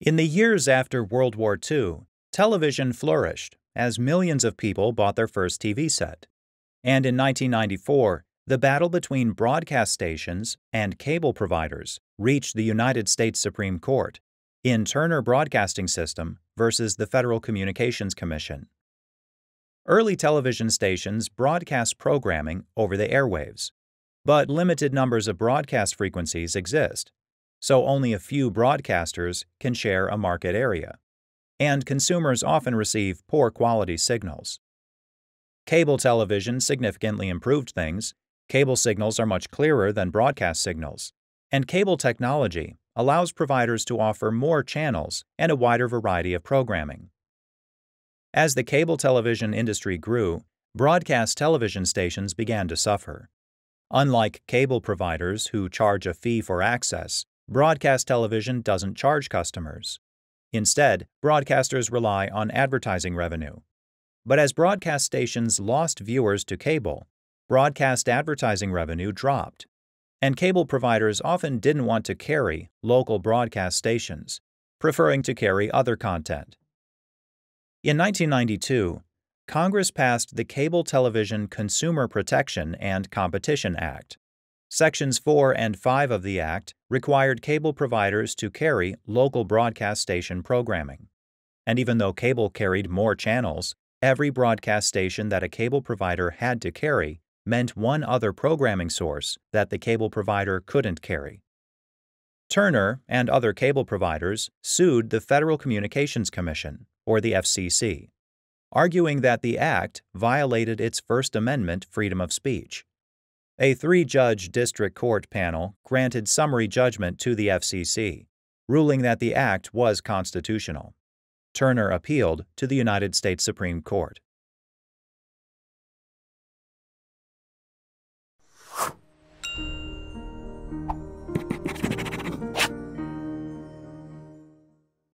In the years after World War II, television flourished as millions of people bought their first TV set. And in 1994, the battle between broadcast stations and cable providers reached the United States Supreme Court in Turner Broadcasting System versus the Federal Communications Commission. Early television stations broadcast programming over the airwaves, but limited numbers of broadcast frequencies exist so only a few broadcasters can share a market area, and consumers often receive poor quality signals. Cable television significantly improved things. Cable signals are much clearer than broadcast signals, and cable technology allows providers to offer more channels and a wider variety of programming. As the cable television industry grew, broadcast television stations began to suffer. Unlike cable providers who charge a fee for access, Broadcast television doesn't charge customers. Instead, broadcasters rely on advertising revenue. But as broadcast stations lost viewers to cable, broadcast advertising revenue dropped. And cable providers often didn't want to carry local broadcast stations, preferring to carry other content. In 1992, Congress passed the Cable Television Consumer Protection and Competition Act, Sections 4 and 5 of the Act required cable providers to carry local broadcast station programming. And even though cable carried more channels, every broadcast station that a cable provider had to carry meant one other programming source that the cable provider couldn't carry. Turner and other cable providers sued the Federal Communications Commission, or the FCC, arguing that the Act violated its First Amendment freedom of speech. A three judge district court panel granted summary judgment to the FCC, ruling that the act was constitutional. Turner appealed to the United States Supreme Court.